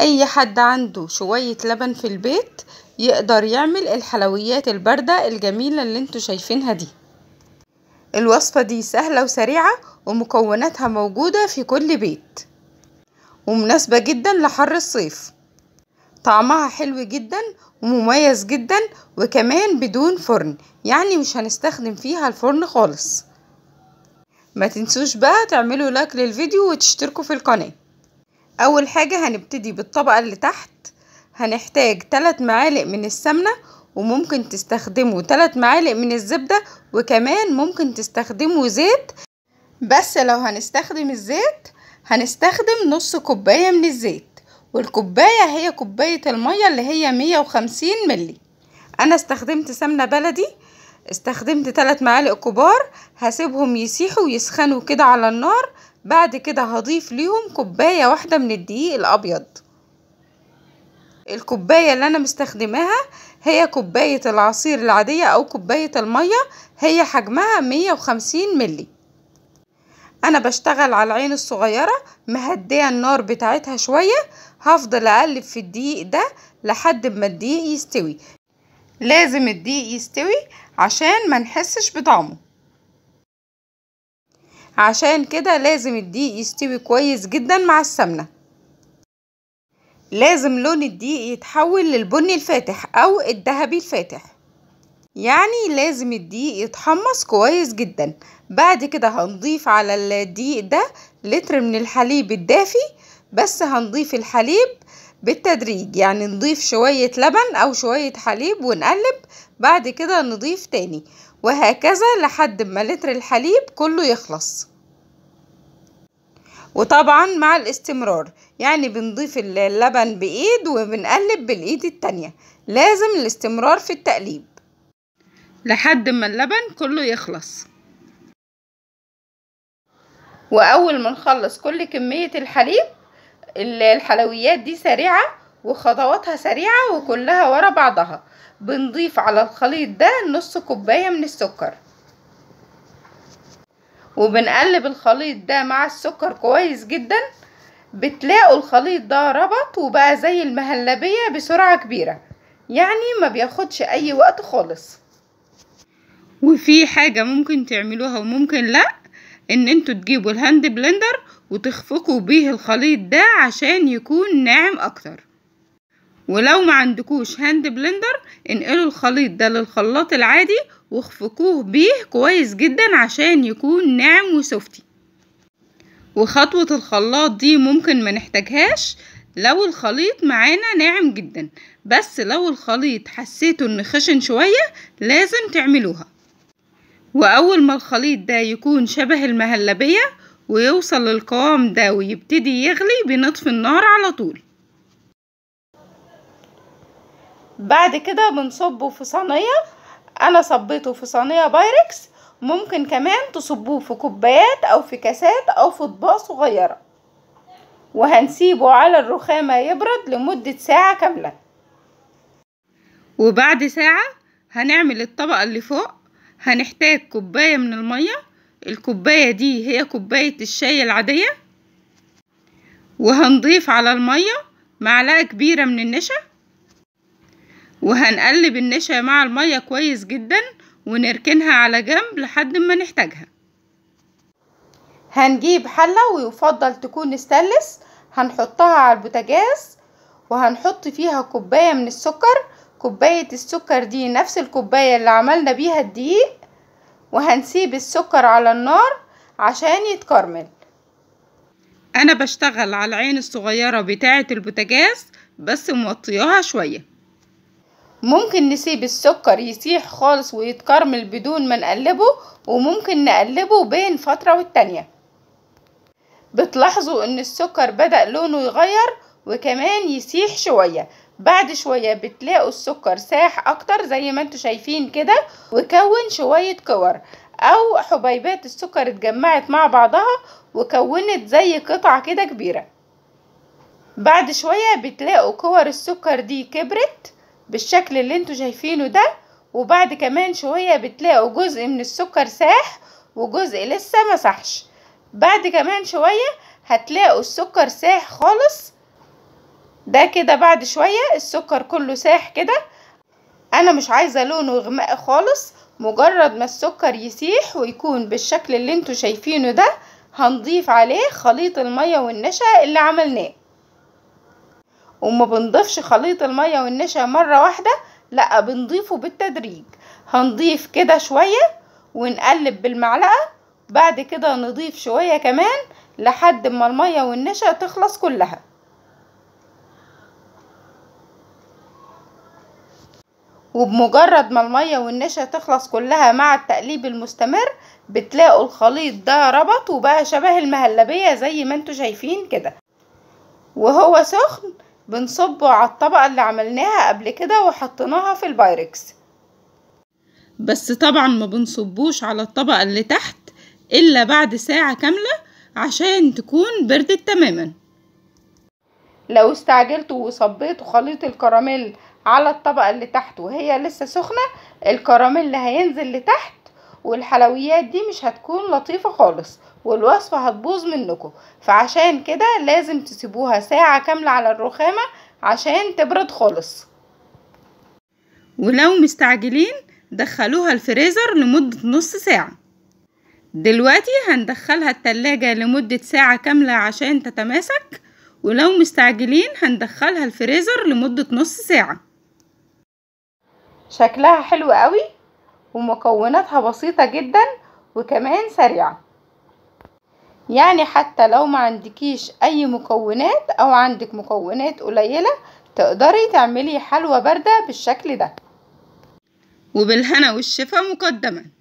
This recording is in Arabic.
اي حد عنده شوية لبن في البيت يقدر يعمل الحلويات الباردة الجميلة اللي انتوا شايفينها دي الوصفة دي سهلة وسريعة ومكوناتها موجودة في كل بيت ومناسبة جدا لحر الصيف طعمها حلو جدا ومميز جدا وكمان بدون فرن يعني مش هنستخدم فيها الفرن خالص ما تنسوش بقى تعملوا لايك للفيديو وتشتركوا في القناه اول حاجة هنبتدي بالطبقة اللي تحت هنحتاج تلات معالق من السمنة وممكن تستخدموا تلات معالق من الزبدة وكمان ممكن تستخدموا زيت بس لو هنستخدم الزيت هنستخدم نص كوباية من الزيت والكوباية هي كوباية المية اللي هي مية وخمسين ملي انا استخدمت سمنة بلدي استخدمت تلات معالق كبار هسيبهم يسيحوا ويسخنوا كده على النار بعد كده هضيف ليهم كوباية واحدة من الدقيق الأبيض الكوباية اللي أنا مستخدماها هي كوباية العصير العادية أو كوباية المية هي حجمها 150 ملي أنا بشتغل على العين الصغيرة مهدية النار بتاعتها شوية هفضل أقلب في الدقيق ده لحد ما الدقيق يستوي لازم الدقيق يستوي عشان ما نحسش بطعمه عشان كده لازم الدقيق يستوي كويس جدا مع السمنة لازم لون الدقيق يتحول للبني الفاتح او الذهبي الفاتح يعني لازم الدقيق يتحمص كويس جدا بعد كده هنضيف على الدقيق ده لتر من الحليب الدافي بس هنضيف الحليب بالتدريج يعني نضيف شوية لبن أو شوية حليب ونقلب بعد كده نضيف تاني وهكذا لحد ما لتر الحليب كله يخلص وطبعا مع الاستمرار يعني بنضيف اللبن بايد وبنقلب بالايد التانية لازم الاستمرار في التقليب لحد ما اللبن كله يخلص واول ما نخلص كل كمية الحليب الحلويات دي سريعة وخطواتها سريعة وكلها ورا بعضها بنضيف على الخليط ده نص كوباية من السكر وبنقلب الخليط ده مع السكر كويس جدا بتلاقوا الخليط ده ربط وبقى زي المهلبية بسرعة كبيرة يعني ما بياخدش اي وقت خالص وفي حاجة ممكن تعملوها وممكن لا ان انتوا تجيبوا الهاند بلندر وتخفقوا بيه الخليط ده عشان يكون ناعم اكتر ولو ما عندكوش هاند بلندر انقلوا الخليط ده للخلاط العادي واخفقوه بيه كويس جدا عشان يكون ناعم وسوفتي وخطوة الخلاط دي ممكن ما نحتاجهاش لو الخليط معانا ناعم جدا بس لو الخليط حسيته ان خشن شوية لازم تعملوها واول ما الخليط ده يكون شبه المهلبية ويوصل للقوام ده ويبتدي يغلي بنطفي النار على طول بعد كده بنصبه في صينيه انا صبيته في صينيه بايركس ممكن كمان تصبوه في كوبايات او في كاسات او في اطباق صغيره وهنسيبه على الرخامه يبرد لمده ساعه كامله وبعد ساعه هنعمل الطبقه اللي فوق هنحتاج كوبايه من الميه الكوبايه دي هي كوبايه الشاي العاديه وهنضيف على الميه معلقه كبيره من النشا وهنقلب النشا مع المية كويس جدا ونركنها على جنب لحد ما نحتاجها هنجيب حلة ويفضل تكون استانلس هنحطها على البوتاجاز وهنحط فيها كوباية من السكر كوباية السكر دي نفس الكوباية اللي عملنا بيها الدقيق وهنسيب السكر على النار عشان يتكرمل انا بشتغل على العين الصغيرة بتاعة البوتاجاز بس موطياها شوية ممكن نسيب السكر يسيح خالص ويتكرمل بدون ما نقلبه وممكن نقلبه بين فترة والتانية بتلاحظوا ان السكر بدأ لونه يغير وكمان يسيح شوية بعد شوية بتلاقوا السكر ساح اكتر زي ما انتوا شايفين كده وكون شوية كور او حبيبات السكر اتجمعت مع بعضها وكونت زي قطعة كده كبيرة بعد شوية بتلاقوا كور السكر دي كبرت بالشكل اللي انتوا شايفينه ده وبعد كمان شوية بتلاقوا جزء من السكر ساح وجزء لسه مسحش بعد كمان شوية هتلاقوا السكر ساح خالص ده كده بعد شوية السكر كله ساح كده انا مش عايزة لونه غماء خالص مجرد ما السكر يسيح ويكون بالشكل اللي انتوا شايفينه ده هنضيف عليه خليط المية والنشا اللي عملناه وما بنضيفش خليط المية والنشا مرة واحدة لا بنضيفه بالتدريج هنضيف كده شوية ونقلب بالمعلقة بعد كده نضيف شوية كمان لحد ما المية والنشا تخلص كلها وبمجرد ما المية والنشا تخلص كلها مع التقليب المستمر بتلاقوا الخليط ده ربط وبقى شبه المهلبية زي ما انتوا شايفين كده وهو سخن بنصبه على الطبقة اللي عملناها قبل كده وحطيناها في البايركس بس طبعا ما بنصبوش على الطبقة اللي تحت إلا بعد ساعة كاملة عشان تكون بردت تماما لو استعجلت وصبيت خليط الكراميل على الطبقة اللي تحت وهي لسه سخنة الكراميل هينزل لتحت والحلويات دي مش هتكون لطيفة خالص والوصفة هتبوظ منكم فعشان كده لازم تسيبوها ساعة كاملة على الرخامة عشان تبرد خالص ولو مستعجلين دخلوها الفريزر لمدة نص ساعة دلوقتي هندخلها التلاجة لمدة ساعة كاملة عشان تتماسك ولو مستعجلين هندخلها الفريزر لمدة نص ساعة شكلها حلو قوي ومكوناتها بسيطة جدا وكمان سريعة يعني حتى لو ما عندكيش اي مكونات او عندك مكونات قليلة تقدري تعملي حلوى باردة بالشكل ده وبالهنا والشفا مقدما